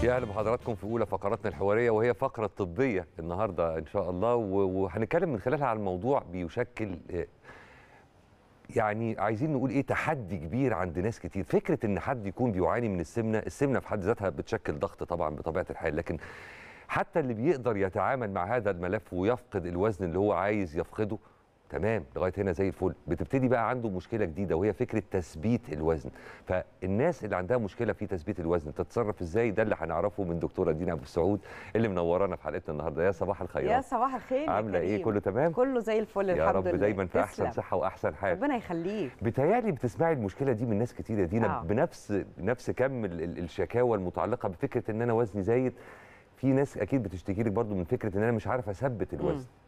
يا يعني اهلا بحضراتكم في اولى فقراتنا الحواريه وهي فقره طبيه النهارده ان شاء الله وهنتكلم من خلالها عن موضوع بيشكل آه، يعني عايزين نقول ايه تحدي كبير عند ناس كتير فكره ان حد يكون بيعاني من السمنه السمنه في حد ذاتها بتشكل ضغط طبعا بطبيعه الحال لكن حتى اللي بيقدر يتعامل مع هذا الملف ويفقد الوزن اللي هو عايز يفقده تمام لغايه هنا زي الفل بتبتدي بقى عنده مشكله جديده وهي فكره تثبيت الوزن فالناس اللي عندها مشكله في تثبيت الوزن تتصرف ازاي ده اللي هنعرفه من دكتوره دينا ابو السعود اللي منورانا في حلقتنا النهارده يا صباح الخير يا صباح الخير عامله ايه كله تمام كله زي الفل الحمد لله يا رب دايما في احسن صحه واحسن حال ربنا يخليك بتهيألي بتسمعي المشكله دي من ناس يا دينا آه. بنفس نفس كم الشكاوى المتعلقه بفكره ان انا وزني زايد في ناس اكيد بتشتكي لك برضو من فكره ان انا مش عارف اثبت الوزن م.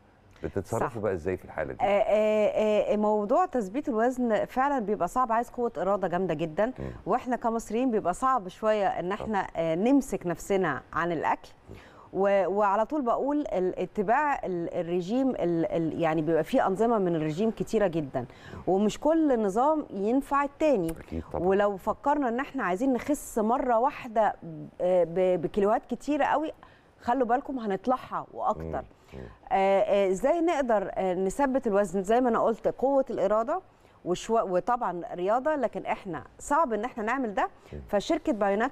بتتصرفوا بقى ازاي في الحاله دي آآ آه، آآ آه، آه، موضوع تثبيت الوزن فعلا بيبقى صعب عايز قوه اراده جامده جدا م. واحنا كمصريين بيبقى صعب شويه ان احنا نمسك نفسنا عن الاكل وعلى طول بقول اتباع الرجيم ال ال يعني بيبقى فيه انظمه من الرجيم كتيره جدا ومش كل نظام ينفع التاني ولو فكرنا ان احنا عايزين نخس مره واحده بكيلوهات كتيره قوي خلوا بالكم هنطلعها واكتر آه، آه، ازاي نقدر آه، نثبت الوزن زي ما انا قلت قوه الاراده وشو... وطبعا رياضه لكن احنا صعب ان احنا نعمل ده فشركه بايو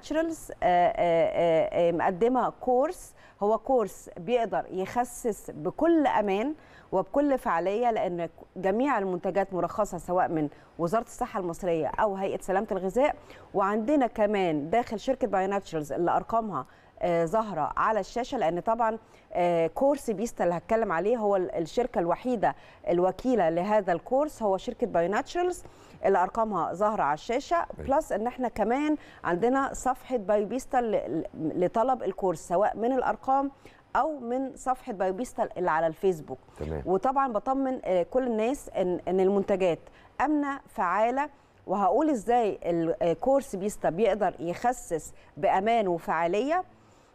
مقدمه كورس هو كورس بيقدر يخسس بكل امان وبكل فعاليه لان جميع المنتجات مرخصه سواء من وزاره الصحه المصريه او هيئه سلامه الغذاء وعندنا كمان داخل شركه بايو اللي ارقامها ظاهره آه، على الشاشه لان طبعا آه، كورس بيستا اللي هتكلم عليه هو الشركه الوحيده الوكيله لهذا الكورس هو شركه بايوناتشرالز اللي ارقامها ظاهره على الشاشه طيب. بلس ان احنا كمان عندنا صفحه بايوبيستا لطلب الكورس سواء من الارقام او من صفحه بايوبيستا اللي على الفيسبوك تمام. وطبعا بطمن آه، كل الناس ان ان المنتجات امنه فعاله وهقول ازاي الكورس بيستا بيقدر يخسس بامان وفعاليه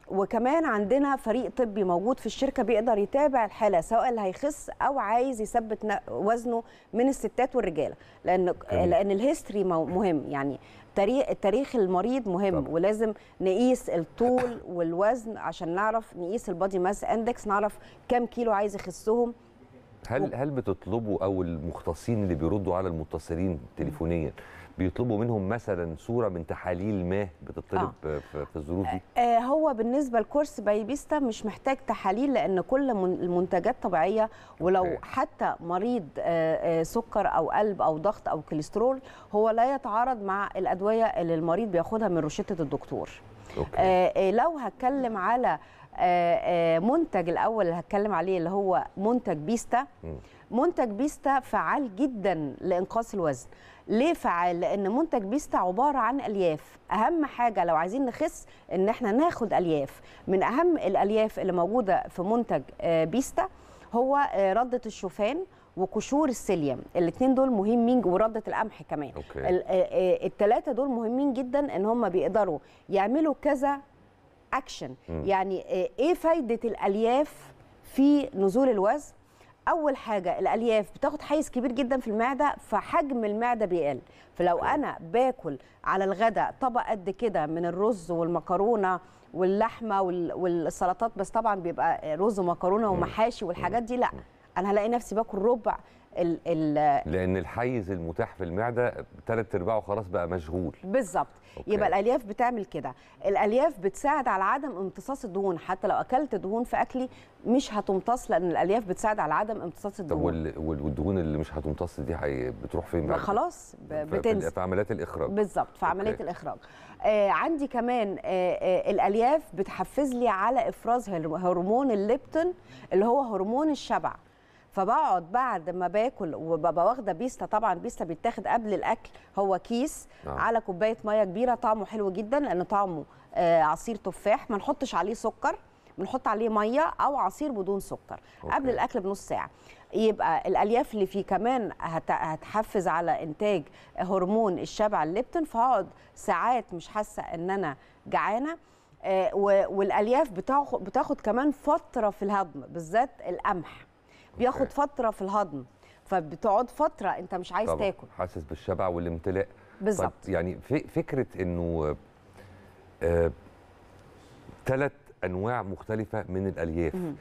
وكمان عندنا فريق طبي موجود في الشركه بيقدر يتابع الحاله سواء اللي هيخس او عايز يثبت وزنه من الستات والرجاله لان لان الهيستوري مهم يعني تاريخ تاريخ المريض مهم طبعا. ولازم نقيس الطول والوزن عشان نعرف نقيس البادي ماس اندكس نعرف كام كيلو عايز يخسهم هل هل بتطلبوا او المختصين اللي بيردوا على المتصلين تليفونيا بيطلبوا منهم مثلا صوره من تحاليل ما بتطلب آه. في الظروف دي آه،, آه هو بالنسبه لكورس بايبيستا مش محتاج تحاليل لان كل المنتجات طبيعيه ولو أوكي. حتى مريض آه،, آه سكر او قلب او ضغط او كوليسترول هو لا يتعارض مع الادويه اللي المريض بياخدها من روشته الدكتور أوكي. آه, آه، لو هتكلم على آه منتج الاول اللي هتكلم عليه اللي هو منتج بيستا م. منتج بيستا فعال جدا لانقاص الوزن ليه فعال لان منتج بيستا عباره عن الياف اهم حاجه لو عايزين نخس ان احنا ناخد الياف من اهم الالياف اللي موجوده في منتج آه، بيستا هو آه، رده الشوفان وقشور السيليوم الاثنين دول مهمين ورده القمح كمان الثلاثه آه، دول مهمين جدا ان هم بيقدروا يعملوا كذا اكشن يعني ايه فايده الالياف في نزول الوزن اول حاجه الالياف بتاخد حيز كبير جدا في المعده فحجم المعده بيقل فلو انا باكل على الغداء طبق قد كده من الرز والمكرونه واللحمه والسلطات بس طبعا بيبقى رز ومكرونه ومحاشي والحاجات دي لا انا هلاقي نفسي باكل ربع ال ال لان الحيز المتاح في المعده ثلاث ارباعه خلاص بقى مشغول بالظبط يبقى الالياف بتعمل كده الالياف بتساعد على عدم امتصاص الدهون حتى لو اكلت دهون في اكلي مش هتمتص لان الالياف بتساعد على عدم امتصاص الدهون طب والدهون اللي مش هتمتص دي بتروح فين بقى خلاص بتنزل في عمليات الاخراج بالظبط في عمليات الاخراج آه عندي كمان آه آه الالياف بتحفز لي على افراز هرمون الليبتون اللي هو هرمون الشبع فبقعد بعد ما باكل وببقى واخده بيستا طبعا بيستا بيتاخد قبل الاكل هو كيس آه. على كوبايه ميه كبيره طعمه حلو جدا لان طعمه آه عصير تفاح ما نحطش عليه سكر بنحط عليه ميه او عصير بدون سكر أوكي. قبل الاكل بنص ساعه يبقى الالياف اللي فيه كمان هتحفز على انتاج هرمون الشبع الليبتين فهقعد ساعات مش حاسه ان انا جعانه آه، والالياف بتاخد بتاخد كمان فتره في الهضم بالذات القمح بياخد فتره في الهضم فبتقعد فتره انت مش عايز طبعا. تاكل حاسس بالشبع والامتلاء بالظبط طيب، يعني فكره انه ثلاث آه انواع مختلفه من الالياف مم.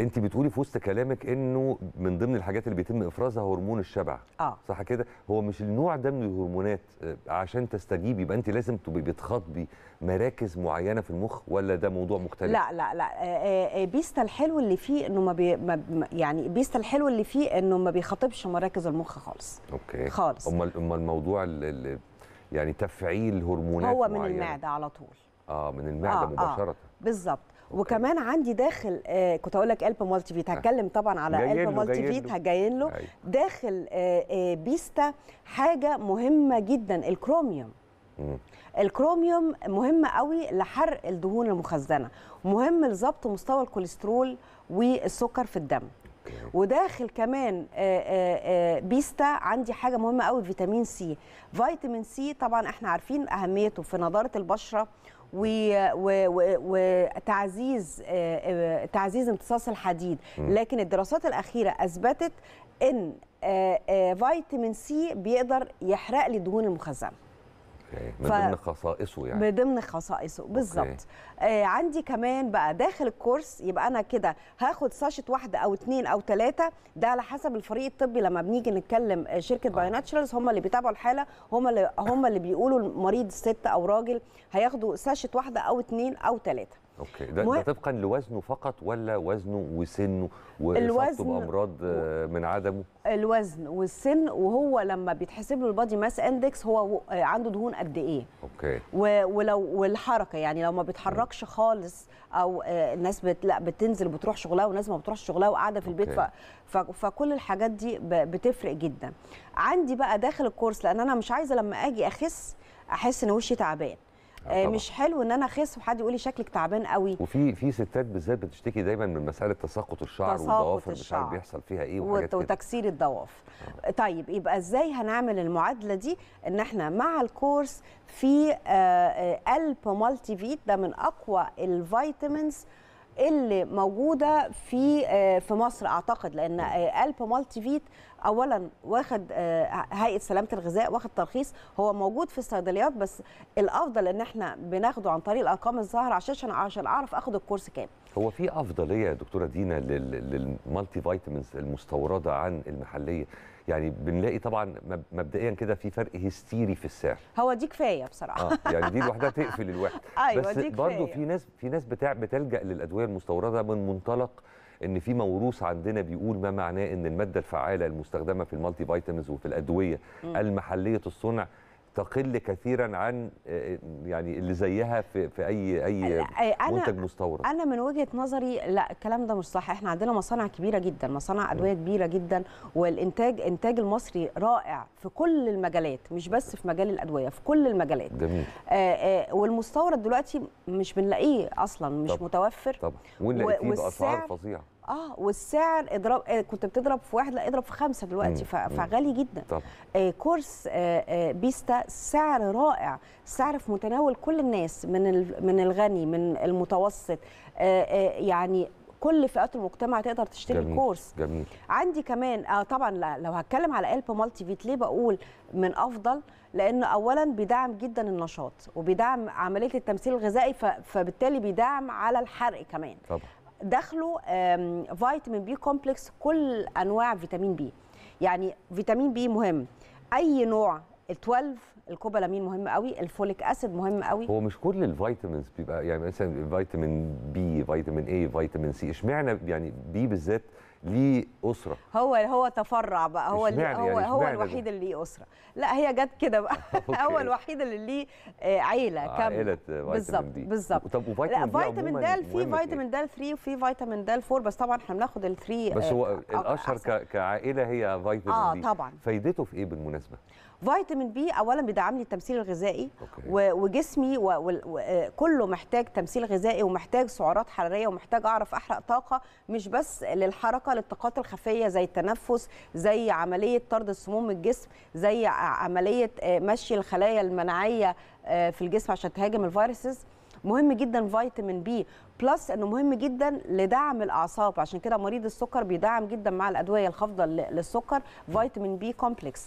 انت بتقولي في وسط كلامك انه من ضمن الحاجات اللي بيتم افرازها هرمون الشبع آه. صح كده هو مش النوع ده من الهرمونات آه، عشان تستجيبي يبقى انت لازم تبقي بتخاطبي مراكز معينه في المخ ولا ده موضوع مختلف لا لا لا آه، آه، بيستا الحلو اللي فيه انه ما, بي ما يعني بيستا الحلو اللي فيه انه ما بيخاطبش مراكز المخ خالص اوكي خالص امال امال الموضوع اللي يعني تفعيل هرمونات هو من معينة. المعده على طول اه من المعده آه مباشره آه. بالظبط وكمان عندي داخل آه كنت هقول لك الب مالتي فيت هتكلم طبعا على الب مالتي فيت هجاين له أيوه. داخل آه آه بيستا حاجه مهمه جدا الكروميوم الكروميوم مهم قوي لحرق الدهون المخزنه مهم لضبط مستوى الكوليسترول والسكر في الدم وداخل كمان آه، آه، آه، بيستا عندي حاجه مهمه قوي فيتامين سي فيتامين سي طبعا احنا عارفين اهميته في نضاره البشره وتعزيز آه، آه، تعزيز امتصاص الحديد لكن الدراسات الاخيره اثبتت ان آه، فيتامين سي بيقدر يحرق لي الدهون المخزنه من ضمن خصائصه يعني من ضمن خصائصه بالظبط آه عندي كمان بقى داخل الكورس يبقى انا كده هاخد ساشت واحده او اثنين او ثلاثه ده على حسب الفريق الطبي لما بنيجي نتكلم آه، شركه آه. ناتشرالز هم اللي بيتابعوا الحاله هم اللي هم اللي بيقولوا المريض ست او راجل هياخدوا ساشت واحده او اثنين او ثلاثه اوكي ده, مه... ده طبقا لوزنه فقط ولا وزنه وسنه واصابته بامراض آه، من عدمه الوزن والسن وهو لما بيتحسب له البادي ماس اندكس هو آه، عنده دهون قد ايه اوكي و... ولو والحركه يعني لو ما بيتحركش خالص او آه، الناس بت... لا بتنزل بتروح شغلها وناس ما بتروحش شغلها وقاعده في البيت ف... ف... فكل الحاجات دي ب... بتفرق جدا عندي بقى داخل الكورس لان انا مش عايزه لما اجي اخس احس ان وشي تعبان آه مش حلو ان انا اخس وحد يقول لي شكلك تعبان قوي وفي في ستات بالذات بتشتكي دايما من مساله تساقط الشعر والضوافر مش عارف بيحصل فيها ايه وحاجات وتكسير الضوافر آه. طيب يبقى ازاي هنعمل المعادله دي ان احنا مع الكورس في آه الب مالتي فيت ده من اقوى الفيتامينز اللي موجوده في آه، في مصر اعتقد لان آه، الب مالتي فيت اولا واخد آه، هيئه سلامه الغذاء واخد ترخيص هو موجود في الصيدليات بس الافضل ان احنا بناخده عن طريق الارقام الظاهرة عشان عشان اعرف اخد الكورس كام هو في افضليه يا دكتوره دينا للمالتي فيتامينز المستورده عن المحليه يعني بنلاقي طبعا مبدئيا كده في فرق هستيري في السعر هو دي كفايه بصراحه آه يعني دي لوحدها تقفل الواحد أيوة بس برضه في ناس في ناس بتاع بتلجا للادويه المستورده من منطلق ان في موروث عندنا بيقول ما معناه ان الماده الفعاله المستخدمه في المالتي فيتامينز وفي الادويه م. المحليه الصنع تقل كثيرا عن آه، يعني اللي زيها في في اي اي آه، منتج مستورد انا من وجهه نظري لا الكلام ده مش صح احنا عندنا مصانع كبيره جدا مصانع ادويه كبيره جدا والانتاج انتاج المصري رائع في كل المجالات مش بس في مجال الادويه في كل المجالات جميل آه، والمستورد دلوقتي مش بنلاقيه اصلا مش طب متوفر طبعا ونلاقيه باسعار فظيعه اه والسعر اضرب آه، كنت بتضرب في واحد لا اضرب في خمسه دلوقتي فغالي جدا طبعا. آه، كورس آه،, آه بيستا سعر رائع سعر في متناول كل الناس من من الغني من المتوسط يعني كل فئات المجتمع تقدر تشتري جميل. الكورس جميل عندي كمان آه طبعا لا لو هتكلم على الب مالتي فيت ليه بقول من افضل لان اولا بيدعم جدا النشاط وبيدعم عمليه التمثيل الغذائي فبالتالي بيدعم على الحرق كمان طبعا دخله فيتامين بي كومبلكس كل انواع فيتامين بي يعني فيتامين بي مهم اي نوع ال 12 الكوبالامين مهم قوي الفوليك اسيد مهم قوي هو مش كل الفيتامينز بيبقى يعني مثلا فيتامين بي فيتامين اي فيتامين سي اشمعنى يعني بي بالذات ليه اسره هو هو تفرع بقى هو اللي يعني هو, هو الوحيد اللي ليه اسره لا هي جت كده بقى هو الوحيد اللي ليه آه، آه، عيله فيتامين بالظبط بالظبط طب وفيتامين لا فيتامين د في إيه؟ فيتامين د 3 وفي فيتامين د 4 بس طبعا احنا بناخد ال 3 بس هو آه، الاشهر كعائله هي فيتامين دي اه طبعا فايدته في ايه بالمناسبه فيتامين بي اولا بيدعم لي التمثيل الغذائي أوكي. وجسمي آه، كله محتاج تمثيل غذائي ومحتاج سعرات حراريه ومحتاج اعرف احرق طاقه مش بس للحركه للطاقات الخفيه زي التنفس زي عمليه طرد السموم من الجسم زي عمليه آه، مشي الخلايا المناعيه آه، في الجسم عشان تهاجم الفيروسز مهم جدا فيتامين بي بلس انه مهم جدا لدعم الاعصاب عشان كده مريض السكر بيدعم جدا مع الادويه الخافضه للسكر فيتامين بي كومبلكس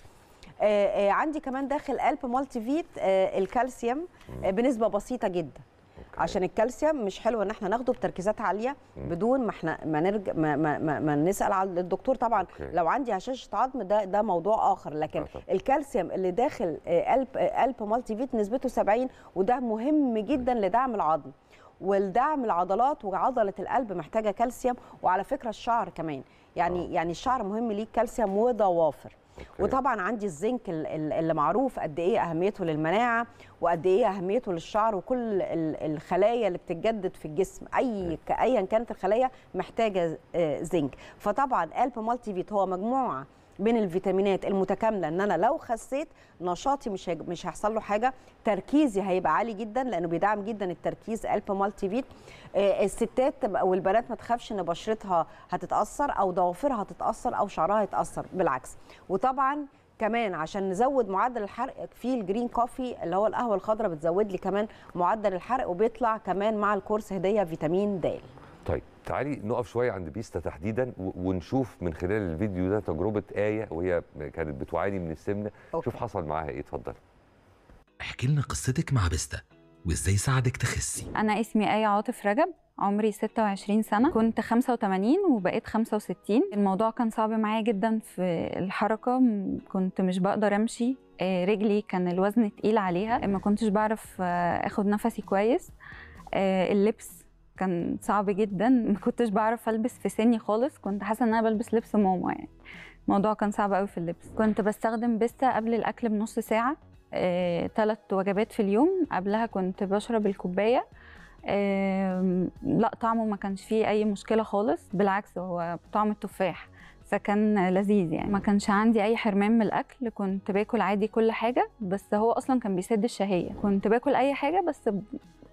آه، آه، عندي كمان داخل قلب مالتي فيت آه، الكالسيوم بنسبه بسيطه جدا أوكي. عشان الكالسيوم مش حلو ان احنا ناخده بتركيزات عاليه مم. بدون ما احنا ما نرجع ما, ما, ما, ما نسال على الدكتور طبعا أوكي. لو عندي هشاشه عظم ده ده موضوع اخر لكن أطلع. الكالسيوم اللي داخل قلب قلب مالتي فيت نسبته 70 وده مهم جدا لدعم العظم ولدعم العضلات وعضله القلب محتاجه كالسيوم وعلى فكره الشعر كمان يعني أوه. يعني الشعر مهم ليه كالسيوم وضوافر أوكي. وطبعا عندي الزنك اللي معروف قد ايه اهميته للمناعه وقد ايه اهميته للشعر وكل الخلايا اللي بتتجدد في الجسم اي ايا كانت الخلايا محتاجه آه، زنك فطبعا الب مالتي فيت هو مجموعه من الفيتامينات المتكامله ان انا لو خسيت نشاطي مش مش هيحصل له حاجه تركيزي هيبقى عالي جدا لانه بيدعم جدا التركيز الب مالتي فيت آه، الستات والبنات ما تخافش ان بشرتها هتتاثر او ضوافرها هتتاثر او شعرها هيتاثر بالعكس وطبعا كمان عشان نزود معدل الحرق في الجرين كوفي اللي هو القهوه الخضراء بتزود لي كمان معدل الحرق وبيطلع كمان مع الكورس هديه فيتامين د تعالي نقف شويه عند بيستا تحديدا ونشوف من خلال الفيديو ده تجربه ايه وهي كانت بتعاني من السمنه أوكي. شوف حصل معاها ايه اتفضلي احكي لنا قصتك مع بيستا وازاي ساعدك تخسي انا اسمي ايه عاطف رجب عمري 26 سنة كنت 85 وبقيت 65 الموضوع كان صعب معايا جدا في الحركة كنت مش بقدر أمشي آه، رجلي كان الوزن تقيل عليها ما كنتش بعرف آه، أخد نفسي كويس آه، اللبس كان صعب جدا ما كنتش بعرف البس في سني خالص كنت حاسه ان انا بلبس لبس ماما يعني الموضوع كان صعب قوي في اللبس كنت بستخدم بيستا قبل الاكل بنص ساعه ثلاث آه، وجبات في اليوم قبلها كنت بشرب الكوبايه آه، لا طعمه ما كانش فيه اي مشكله خالص بالعكس هو طعم التفاح فكان لذيذ يعني ما كانش عندي اي حرمان من الاكل كنت باكل عادي كل حاجه بس هو اصلا كان بيسد الشهيه كنت باكل اي حاجه بس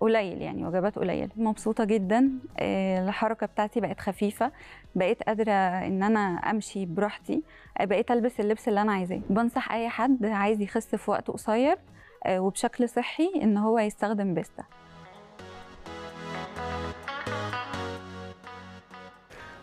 قليل يعني وجبات قليل مبسوطة جدا آه، الحركة بتاعتي بقت خفيفة بقيت قادرة ان انا امشي براحتي آه، بقيت البس اللبس اللي انا عايزاه بنصح اي حد عايز يخس في وقت قصير آه، وبشكل صحي ان هو يستخدم بيستا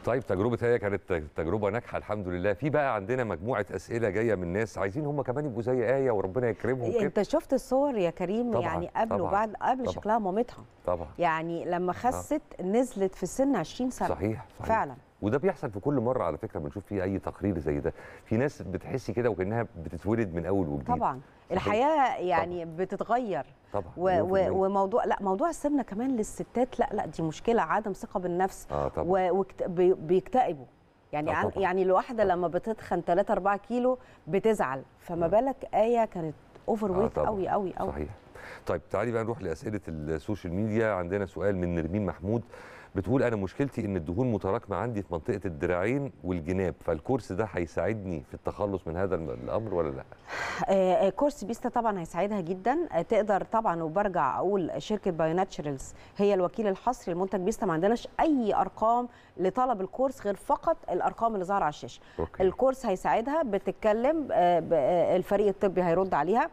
طيب تجربه هي كانت تجربه ناجحه الحمد لله في بقى عندنا مجموعه اسئله جايه من ناس عايزين هم كمان يبقوا زي ايه وربنا يكرمهم إيه، كده انت شفت الصور يا كريم طبعًا يعني قبل وبعد قبل طبعًا شكلها مامتها طبعا يعني لما خست آه. نزلت في السن 20 سنه صحيح, صحيح. فعلا وده بيحصل في كل مره على فكره بنشوف فيه اي تقرير زي ده في ناس بتحسي كده وكانها بتتولد من اول وجديد طبعا الحياه يعني طبعًا. بتتغير طبعا و و وموضوع لا موضوع السمنه كمان للستات لا لا دي مشكله عدم ثقه بالنفس آه طبعًا. وبيكتئبوا يعني آه طبعًا. يعني الواحده لما بتتخن 3 4 كيلو بتزعل فما آه. بالك ايه كانت اوفر ويت آه قوي قوي قوي صحيح طيب تعالي بقى نروح لاسئله السوشيال ميديا عندنا سؤال من نرمين محمود بتقول انا مشكلتي ان الدهون متراكمه عندي في منطقه الدراعين والجناب فالكورس ده هيساعدني في التخلص من هذا الامر ولا لا آه، آه، كورس بيستا طبعا هيساعدها جدا آه، تقدر طبعا وبرجع اقول شركه بايوناتشرالز هي الوكيل الحصري لمنتج بيستا ما عندناش اي ارقام لطلب الكورس غير فقط الارقام اللي ظاهره على الشاشه الكورس هيساعدها بتتكلم الفريق الطبي هيرد عليها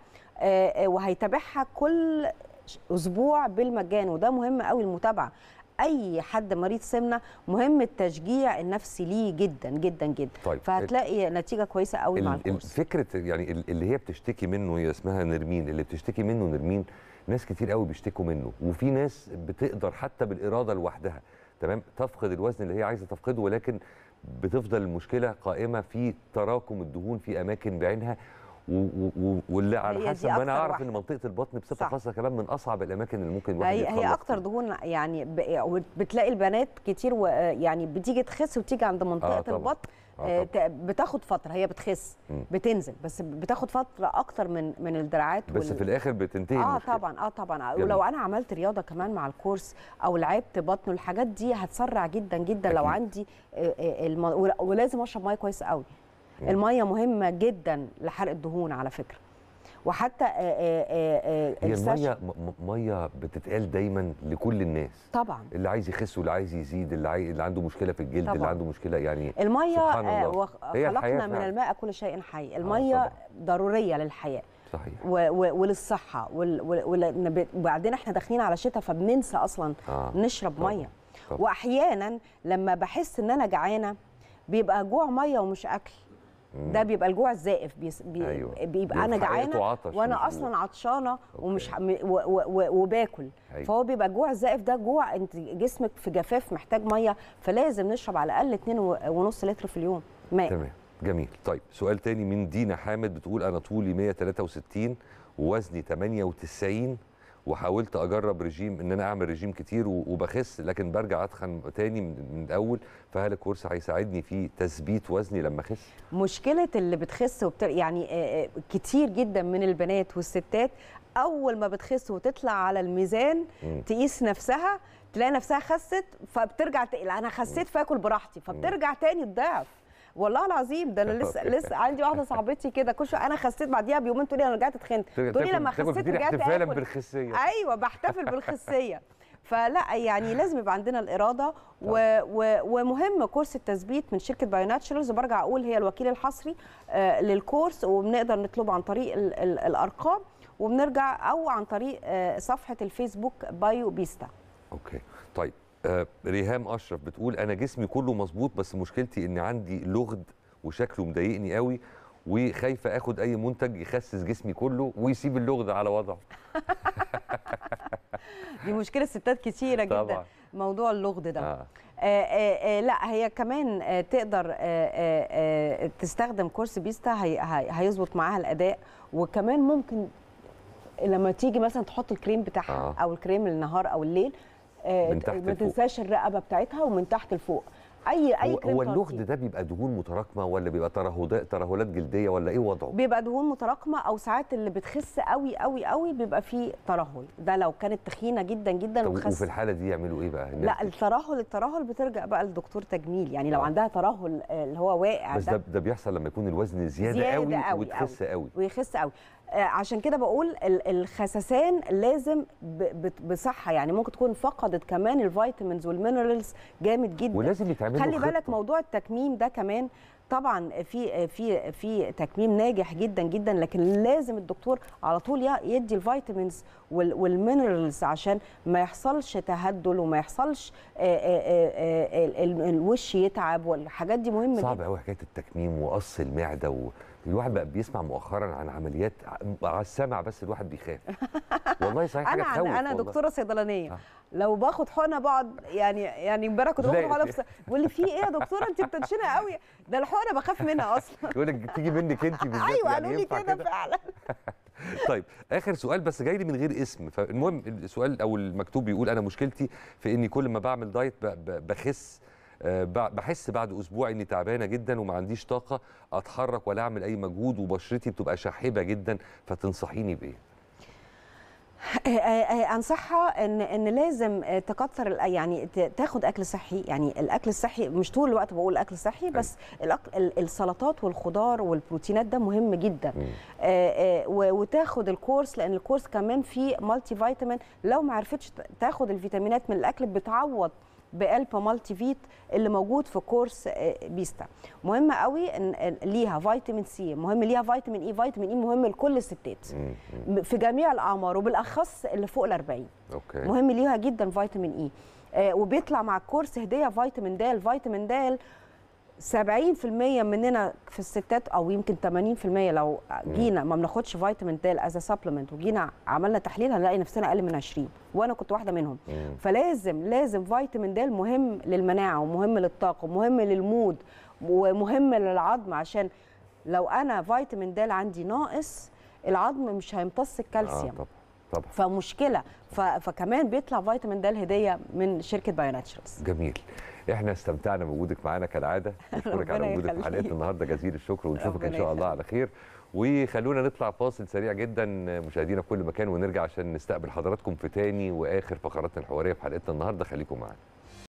وهيتابعها كل اسبوع بالمجان وده مهم قوي المتابعه اي حد مريض سمنه مهم التشجيع النفسي ليه جدا جدا جدا طيب. فهتلاقي نتيجه كويسه قوي مع الكورس فكره يعني اللي هي بتشتكي منه هي اسمها نرمين اللي بتشتكي منه نرمين ناس كتير قوي بيشتكوا منه وفي ناس بتقدر حتى بالاراده لوحدها تمام تفقد الوزن اللي هي عايزه تفقده ولكن بتفضل المشكله قائمه في تراكم الدهون في اماكن بعينها واللي على حسب ما انا اعرف ان منطقه البطن بصفه خاصه كمان من اصعب الاماكن اللي ممكن الواحد هي, هي اكتر دهون يعني بتلاقي البنات كتير يعني بتيجي تخس وتيجي عند منطقه آه البطن آه, آه، بتاخد فتره هي بتخس بتنزل بس بتاخد فتره اكتر من من الدراعات بس وال... في الاخر بتنتهي اه طبعا اه طبعا جميل. ولو انا عملت رياضه كمان مع الكورس او لعبت بطن والحاجات دي هتسرع جدا جدا أكيد. لو عندي آه آه الم... ولازم اشرب ميه كويس قوي الميه مهمه جدا لحرق الدهون على فكره وحتى آه، آه، آه، هي الميه ميه بتتقال دايما لكل الناس طبعا اللي عايز يخس واللي عايز يزيد اللي, عايز اللي عنده مشكله في الجلد طبعا. اللي عنده مشكله يعني الميه سبحان الله. خلقنا من الماء كل شيء حي الميه آه ضروريه للحياه صحيح و و وللصحه وبعدين احنا داخلين على شتاء فبننسى اصلا آه. نشرب طبعا. ميه طبعا. واحيانا لما بحس ان انا جعانه بيبقى جوع ميه ومش اكل ده بيبقى الجوع الزائف بي... أيوة. بيبقى انا جعانه وانا اصلا عطشانه ومش ح... و... و... وباكل أيوة. فهو بيبقى الجوع الزائف ده جوع انت جسمك في جفاف محتاج ميه فلازم نشرب على الاقل 2 ونص لتر في اليوم ماء تمام جميل طيب سؤال تاني من دينا حامد بتقول انا طولي 163 ووزني 98 وحاولت اجرب رجيم ان انا اعمل رجيم كتير وبخس لكن برجع اتخن تاني من الاول فهل الكورس هيساعدني في تثبيت وزني لما اخس مشكله اللي بتخس وبتر... يعني كتير جدا من البنات والستات اول ما بتخس وتطلع على الميزان م. تقيس نفسها تلاقي نفسها خست فبترجع لا انا خسيت فاكل براحتي فبترجع تاني الضعف والله العظيم ده انا لسه لسه عندي واحده صاحبتي كده كل شويه انا خسيت بعديها بيومين تقول لي انا رجعت اتخنت تقول لي لما خسيت رجعت احتفالا بالخسيه ايوه بحتفل بالخسيه فلا يعني لازم يبقى عندنا الاراده و... و... ومهم كورس التثبيت من شركه بايوناتشرز برجع اقول هي الوكيل الحصري آه، للكورس وبنقدر نطلبه عن طريق ال... ال... الارقام وبنرجع او عن طريق آه، صفحه الفيسبوك بايو بيستا اوكي طيب آه، ريهام اشرف بتقول انا جسمي كله مظبوط بس مشكلتي ان عندي لغد وشكله مضايقني قوي وخايفه اخد اي منتج يخسس جسمي كله ويسيب اللغد على وضعه دي مشكله ستات كتيره جدا طبعا. موضوع اللغد ده آه. آآ آه، آآ آه، لا هي كمان آآ تقدر آآ آآ تستخدم كورس بيستا هيظبط معاها الاداء وكمان ممكن لما تيجي مثلا تحط الكريم بتاعها آه. او الكريم النهار او الليل آه، من تحت ما تنساش الرقبه بتاعتها ومن تحت لفوق اي اي هو, هو اللغد ده بيبقى دهون متراكمه ولا بيبقى ترهلات جلديه ولا ايه وضعه بيبقى دهون متراكمه او ساعات اللي بتخس قوي قوي قوي بيبقى فيه ترهل ده لو كانت تخينه جدا جدا وخس وفي الحاله دي يعملوا ايه بقى لا الترهل الترهل بترجع بقى لدكتور تجميل يعني لو آه. عندها ترهل آه، اللي هو واقع بس ده ده بيحصل لما يكون الوزن زياده, زيادة قوي, قوي وتخس قوي, قوي ويخس قوي آه، عشان كده بقول الخسسان لازم بصحه يعني ممكن تكون فقدت كمان الفيتامينز والمينرالز جامد جدا ولازم يتعمل خلي بالك موضوع التكميم ده كمان طبعا في في في تكميم ناجح جدا جدا لكن لازم الدكتور على طول يدي الفيتامينز والمينرالز عشان ما يحصلش تهدل وما يحصلش آه، آه، الوش يتعب والحاجات دي مهمه صعب جدا صعب قوي حكايه التكميم وقص المعده و... الواحد بقى بيسمع مؤخرا عن عمليات على السمع بس الواحد بيخاف والله صحيح حاجه تخوف انا انا دكتوره صيدلانيه لو باخد حقنه بقعد يعني يعني امبارح كنت باخد حقنه بس بيقول لي في ايه يا دكتوره انت بتنشنها قوي ده الحقنه بخاف منها اصلا يقول لك تيجي منك انت بالذات ايوه يعني قالوا لي كده فعلا طيب اخر سؤال بس جاي لي من غير اسم فالمهم السؤال او المكتوب بيقول انا مشكلتي في اني كل ما بعمل دايت بخس آه، بحس بعد اسبوع اني تعبانه جدا وما عنديش طاقه اتحرك ولا اعمل اي مجهود وبشرتي بتبقى شاحبه جدا فتنصحيني بايه؟ آه، آه، انصحها ان ان لازم تكثر يعني تاخد اكل صحي يعني الاكل الصحي مش طول الوقت بقول اكل صحي أيوة. بس السلطات والخضار والبروتينات ده مهم جدا وتاخد الكورس لان الكورس كمان فيه مالتي فيتامين لو ما عرفتش تاخد الفيتامينات من الاكل بتعوض بقلب مالتي فيت اللي موجود في كورس آه، بيستا مهم قوي ان ليها فيتامين سي مهم ليها فيتامين اي e، فيتامين اي e مهم لكل الستات في جميع الاعمار وبالاخص اللي فوق ال 40 مهم ليها جدا فيتامين e. اي آه، وبيطلع مع الكورس هديه فيتامين د فيتامين د 70% مننا في الستات او يمكن 80% لو جينا ما بناخدش فيتامين د از سبلمنت وجينا عملنا تحليل هنلاقي نفسنا اقل من 20 وانا كنت واحده منهم فلازم لازم فيتامين د مهم للمناعه ومهم للطاقه ومهم للمود ومهم للعظم عشان لو انا فيتامين د عندي ناقص العظم مش هيمتص الكالسيوم آه طبعا فمشكله فكمان بيطلع فيتامين د هديه من شركه بايو جميل احنا استمتعنا بوجودك معانا كالعاده نشكرك على وجودك في حلقه النهارده جزيل الشكر ونشوفك ان شاء الله على خير وخلونا نطلع فاصل سريع جدا مشاهدينا في كل مكان ونرجع عشان نستقبل حضراتكم في تاني واخر فقراتنا الحواريه في حلقتنا النهارده خليكم معانا